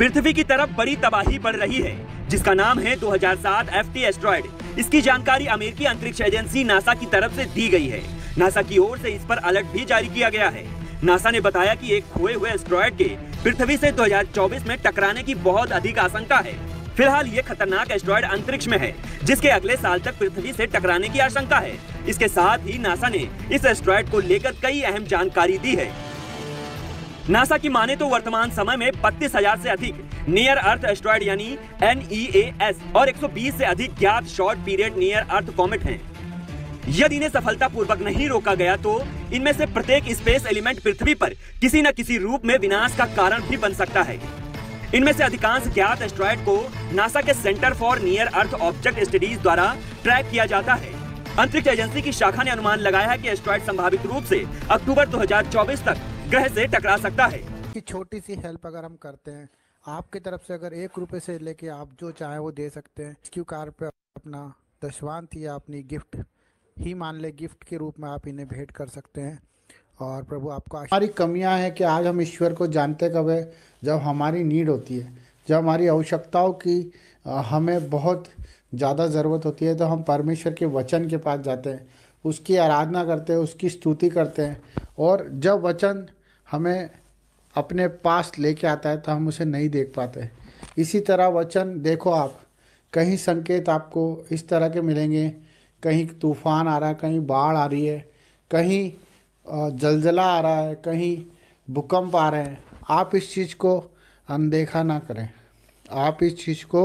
पृथ्वी की तरफ बड़ी तबाही बढ़ रही है जिसका नाम है 2007 टी एस्ट्रॉयड इसकी जानकारी अमेरिकी अंतरिक्ष एजेंसी नासा की तरफ से दी गई है नासा की ओर से इस पर अलर्ट भी जारी किया गया है नासा ने बताया कि एक खोए हुए एस्ट्रॉयड के पृथ्वी से 2024 में टकराने की बहुत अधिक आशंका है फिलहाल ये खतरनाक एस्ट्रॉयड अंतरिक्ष में है जिसके अगले साल तक पृथ्वी से टकराने की आशंका है इसके साथ ही नासा ने इस एस्ट्रॉयड को लेकर कई अहम जानकारी दी है नासा की माने तो वर्तमान समय में बत्तीस हजार ऐसी अधिक नियर अर्थ एस्ट्रॉइड यानी एन ई एस और 120 ऐसी अधिक ज्ञात short period near earth comet हैं। यदि इन्हें पूर्वक नहीं रोका गया तो इनमें से प्रत्येक स्पेस एलिमेंट पृथ्वी पर किसी न किसी रूप में विनाश का कारण भी बन सकता है इनमें से अधिकांश ज्ञात एस्ट्रॉयड को नासा के centre for near earth object studies द्वारा ट्रैक किया जाता है अंतरिक्ष एजेंसी की शाखा ने अनुमान लगाया है कि एस्ट्रॉइड संभावित रूप से अक्टूबर 2024 तक ग्रह से टकरा सकता है कि छोटी सी हेल्प अगर हम करते हैं आपकी तरफ से अगर एक रुपये से लेके आप जो चाहे वो दे सकते हैं क्यू कार पे अपना दशवांत या अपनी गिफ्ट ही मान ले गिफ्ट के रूप में आप इन्हें भेंट कर सकते हैं और प्रभु आपको हमारी कमियां हैं कि आज हम ईश्वर को जानते कब है जब हमारी नीड होती है जब हमारी आवश्यकताओं की हमें बहुत ज़्यादा ज़रूरत होती है तो हम परमेश्वर के वचन के पास जाते हैं उसकी आराधना करते हैं उसकी स्तुति करते हैं और जब वचन हमें अपने पास लेके आता है तो हम उसे नहीं देख पाते इसी तरह वचन देखो आप कहीं संकेत आपको इस तरह के मिलेंगे कहीं तूफान आ रहा है कहीं बाढ़ आ रही है कहीं जलजला आ रहा है कहीं भूकंप आ रहे हैं आप इस चीज़ को अनदेखा ना करें आप इस चीज़ को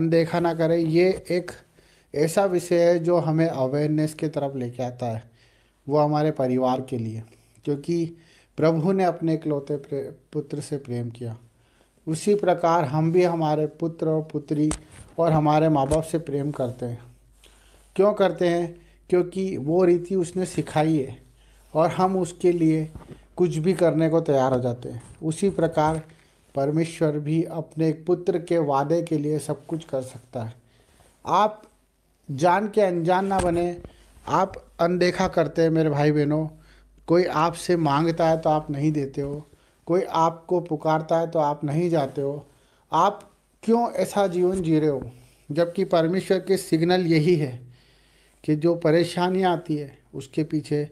अनदेखा ना करें ये एक ऐसा विषय है जो हमें अवेयरनेस की तरफ लेके आता है वो हमारे परिवार के लिए क्योंकि प्रभु ने अपने इकलौते पुत्र से प्रेम किया उसी प्रकार हम भी हमारे पुत्र और पुत्री और हमारे माँ बाप से प्रेम करते हैं क्यों करते हैं क्योंकि वो रीति उसने सिखाई है और हम उसके लिए कुछ भी करने को तैयार हो जाते हैं उसी प्रकार परमेश्वर भी अपने एक पुत्र के वादे के लिए सब कुछ कर सकता है आप जान के अनजान ना बने आप अनदेखा करते हैं मेरे भाई बहनों कोई आपसे मांगता है तो आप नहीं देते हो कोई आपको पुकारता है तो आप नहीं जाते हो आप क्यों ऐसा जीवन जी रहे हो जबकि परमेश्वर के सिग्नल यही है कि जो परेशानियाँ आती है उसके पीछे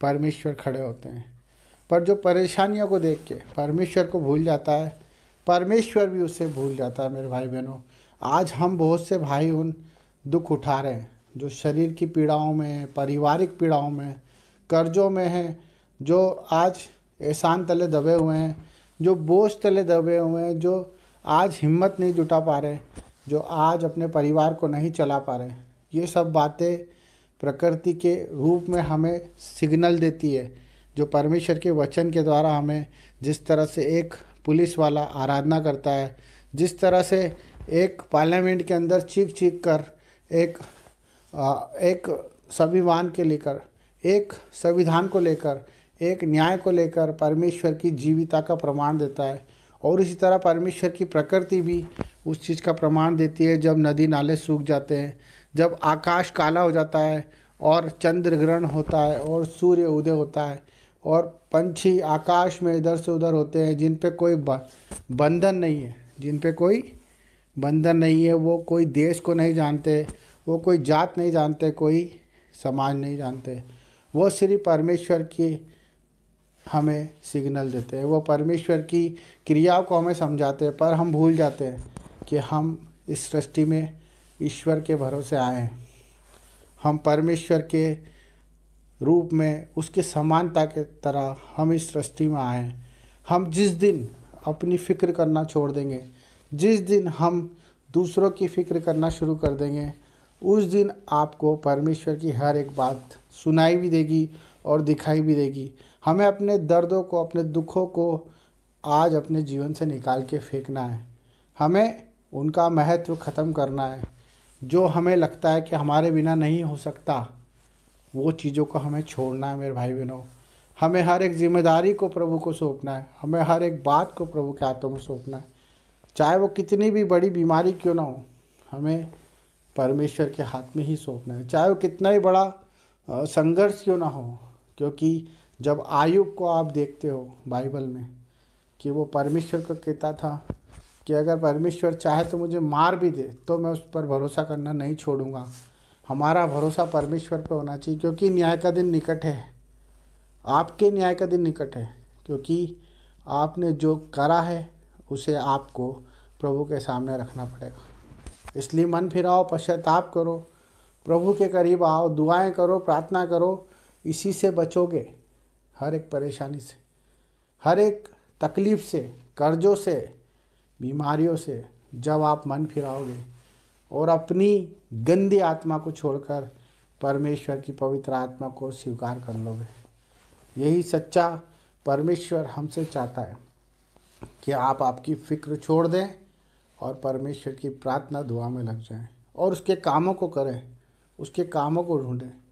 परमेश्वर खड़े होते हैं पर जो परेशानियों को देख के परमेश्वर को भूल जाता है परमेश्वर भी उसे भूल जाता है मेरे भाई बहनों आज हम बहुत से भाई उन दुख उठा रहे हैं जो शरीर की पीड़ाओं में पारिवारिक पीड़ाओं में कर्जों में हैं जो आज एहसान तले दबे हुए हैं जो बोझ तले दबे हुए हैं जो आज हिम्मत नहीं जुटा पा रहे जो आज अपने परिवार को नहीं चला पा रहे ये सब बातें प्रकृति के रूप में हमें सिग्नल देती है जो परमेश्वर के वचन के द्वारा हमें जिस तरह से एक पुलिस वाला आराधना करता है जिस तरह से एक पार्लियामेंट के अंदर चीख चीख कर एक आ, एक स्वाभिमान के लेकर एक संविधान को लेकर एक न्याय को लेकर परमेश्वर की जीविता का प्रमाण देता है और इसी तरह परमेश्वर की प्रकृति भी उस चीज़ का प्रमाण देती है जब नदी नाले सूख जाते हैं जब आकाश काला हो जाता है और चंद्र ग्रहण होता है और सूर्य उदय होता है और पंछी आकाश में इधर से उधर होते हैं जिन पे कोई बंधन नहीं है जिन पे कोई बंधन नहीं है वो कोई देश को नहीं जानते वो कोई जात नहीं जानते कोई समाज नहीं जानते वो श्री परमेश्वर की हमें सिग्नल देते हैं वो परमेश्वर की क्रियाओं को हमें समझाते हैं पर हम भूल जाते हैं कि हम इस सृष्टि में ईश्वर के भरोसे आए हैं हम परमेश्वर के रूप में उसके समानता के तरह हम इस सृष्टि में आए हैं हम जिस दिन अपनी फिक्र करना छोड़ देंगे जिस दिन हम दूसरों की फिक्र करना शुरू कर देंगे उस दिन आपको परमेश्वर की हर एक बात सुनाई भी देगी और दिखाई भी देगी हमें अपने दर्दों को अपने दुखों को आज अपने जीवन से निकाल के फेंकना है हमें उनका महत्व ख़त्म करना है जो हमें लगता है कि हमारे बिना नहीं हो सकता वो चीज़ों को हमें छोड़ना है मेरे भाई बहनों हमें हर एक जिम्मेदारी को प्रभु को सौंपना है हमें हर एक बात को प्रभु के हाथों में सौंपना है चाहे वो कितनी भी बड़ी बीमारी क्यों ना हो हमें परमेश्वर के हाथ में ही सौंपना है चाहे वो कितना ही बड़ा संघर्ष क्यों ना हो क्योंकि जब आयुब को आप देखते हो बाइबल में कि वो परमेश्वर को कहता था कि अगर परमेश्वर चाहे तो मुझे मार भी दे तो मैं उस पर भरोसा करना नहीं छोड़ूंगा हमारा भरोसा परमेश्वर पर होना चाहिए क्योंकि न्याय का दिन निकट है आपके न्याय का दिन निकट है क्योंकि आपने जो करा है उसे आपको प्रभु के सामने रखना पड़ेगा इसलिए मन फिराओ पश्चाताप करो प्रभु के करीब आओ दुआएं करो प्रार्थना करो इसी से बचोगे हर एक परेशानी से हर एक तकलीफ से कर्जों से बीमारियों से जब आप मन फिराओगे और अपनी गंदी आत्मा को छोड़कर परमेश्वर की पवित्र आत्मा को स्वीकार कर लोगे यही सच्चा परमेश्वर हमसे चाहता है कि आप आपकी फ़िक्र छोड़ दें और परमेश्वर की प्रार्थना दुआ में लग जाएं और उसके कामों को करें उसके कामों को ढूंढें